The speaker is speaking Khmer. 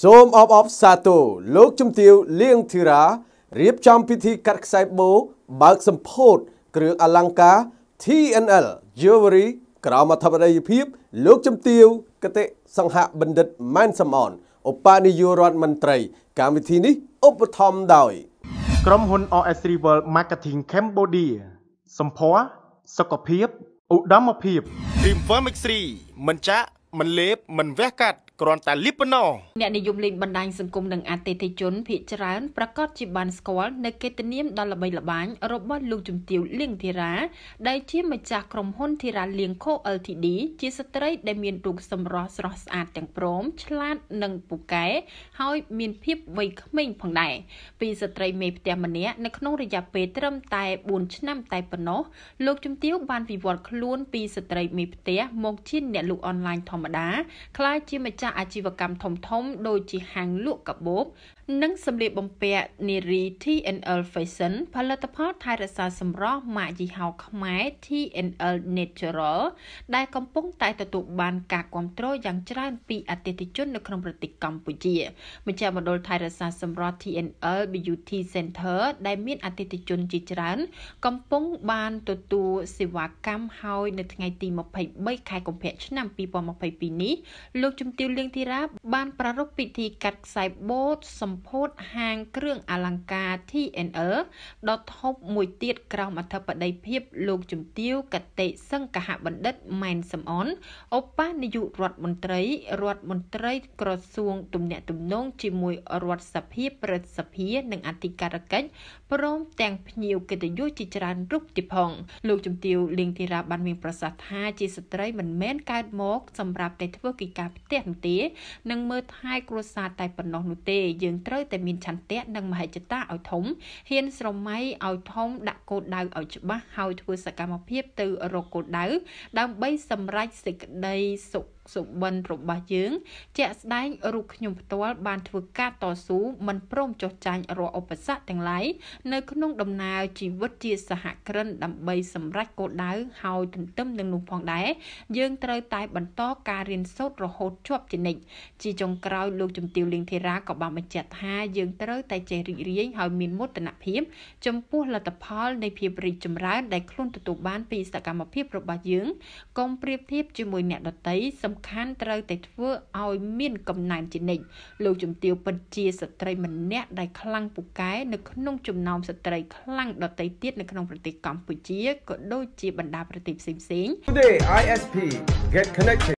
សូមអបអបសាទរលោកជំទាវលៀងធីរារៀបចំពិធី កាត់ខ្សែបូបើកសម្ពោធគ្រឿងអលង្ការ TNL Jewelry ក្រមអធិបតីភាពលោកជំទាវកតិសង្ហបណ្ឌិតម៉ែនសំអនឧបនាយករដ្ឋមន្ត្រីកម្មវិធីនេះឧបត្ថម្ភដោយ ក្រុមហ៊ុន OS Rival Marketing Cambodia សម្ភារសុខភាពឧត្តមភាព Dream Firm X3 មិនចាក់មិនលេបមិនវះកាត់គ្រាន់តែលីបប៉ុណ្ណោះអ្នកនិយមលេងបណ្ដាញសង្គមនិងអតិថិជនភ័យច្រើនប្រកាសជាបានស្គាល់នៅកិត្តិនាមដ៏ល្បីល្បាញរបស់លោកជំទាវលៀងធីរ៉ាដែលជាម្ចាស់ក្រុមហ៊ុនធីរ៉ាលៀងខូ LTD ជាស្ត្រី ដែលមានរូបសម្រស់ស្រស់ស្អាតទាំងព្រម ឆ្លាតនិងពូកែហើយមានភាពវ័យក្មេងផងដែរពីស្ត្រីមេផ្ទះម្នាក់នៅក្នុងរយៈពេលត្រឹមតែ4ឆ្នាំតែប៉ុណ្ណោះលោកជំទាវ បានវិវត្តខ្លួនពីស្ត្រីមេផ្ទះមកជាអ្នកលក់អនឡាញធម្មម្មតាក្លាយជាម្ចាស់អាជីវកម្មធំៗដូចជាហាងលក់កាបូបនិងសម្លៀកបំពាក់នារី TNL Fashion ផលិតផលថែរក្សាសម្រស់ម៉ាកយីហោខ្មែរ TNL Natural ដែលកំពុងតែទទួលបានការគាំទ្រយ៉ាងច្រើនពីអតិថិជននៅក្នុងប្រទេសកម្ពុជាមជ្ឈមណ្ឌលថែរក្សាសម្រស់ TNL Beauty Center ដែលមានអតិថិជនជាច្រើន កំពុងបានទទួលសេវាកម្មហើយនៅថ្ងៃទី23ខែកុម្ភៈឆ្នាំ2023ពីនេះលោកជំទាវលៀងធីរ៉ាបានប្រារព្ធពិធីកាត់ខ្សែបូតសម្ពោធហាងគ្រឿងអលង្ការ TNL ដ៏ធំមួយទៀតក្រោមអធិបតីភាពលោកជំទាវកតិសង្កហបណ្ឌិតម៉ែនសំអនឧបនាយករដ្ឋមន្ត្រីរដ្ឋមន្ត្រី ក្រសួង ទំនាក់ទំនងជាមួយរដ្ឋសភាប្រសិទ្ធិនិងអធិការកិច្ចព្រមទាំងភ្ញៀវកិត្តិយសជាច្រើនរូបទៀតផង លោកជំទាវលៀងធីរ៉ាបានមានប្រសាសន៍ថាជាស្ត្រីមិនមែនកើតមកសម្រាប់រាប់តែធ្វើកិច្ចការផ្ទះនោះទេនិងមើលថែគ្រួសារតែប៉ុណ្ណោះនោះទេយើងត្រូវតែមានឆន្ទៈនិងមហិច្ឆតាឲ្យធំហ៊ានស្រមៃឲ្យធំដាក់គោលដៅឲ្យច្បាស់ហើយធ្វើសកម្មភាពទៅរកគោលដៅដើម្បីសម្រេចសេចក្តីសុខសុបិនរបស់យើងជាក់ស្ដែងរូបខ្ញុំផ្ទាល់បានធ្វើការតស៊ូមិនព្រមចុះចាញ់រាល់ឧបសគ្គទាំងឡាយនៅក្នុងដំណើរជីវិតជាសហគ្រិនដើម្បីសម្រេចគោលដៅហើយទន្ទឹមនឹងនោះផងដែរយើងត្រូវតែបន្តការរៀនសូត្ររហូតជាប់ជានិច្ចជាចុងក្រោយលោកជំទាវលៀងធីរាក៏បានបញ្ជាក់ថាយើងត្រូវតែចេះរីករាយហើយមានមោទនភាពចំពោះលទ្ធផលនៃភាពរីកចម្រើនដែលខ្លួនទទួលបានពីសកម្មភាពរបស់យើងកុំប្រៀបធៀបជាមួយអ្នកដទៃសម្សំខាន់ត្រូវតែធ្វើឲ្យមានកំណែនជានិច្ចលោកជំទាវពិតជាស្ត្រីម្នាក់ដែលខ្លាំងពូកែនៅក្នុងចំណោមស្ត្រីខ្លាំងដទៃទៀតនៅក្នុងប្រទេសកម្ពុជាក៏ដូចជាបណ្ដាប្រទេសផ្សេងៗ Today ISP get connected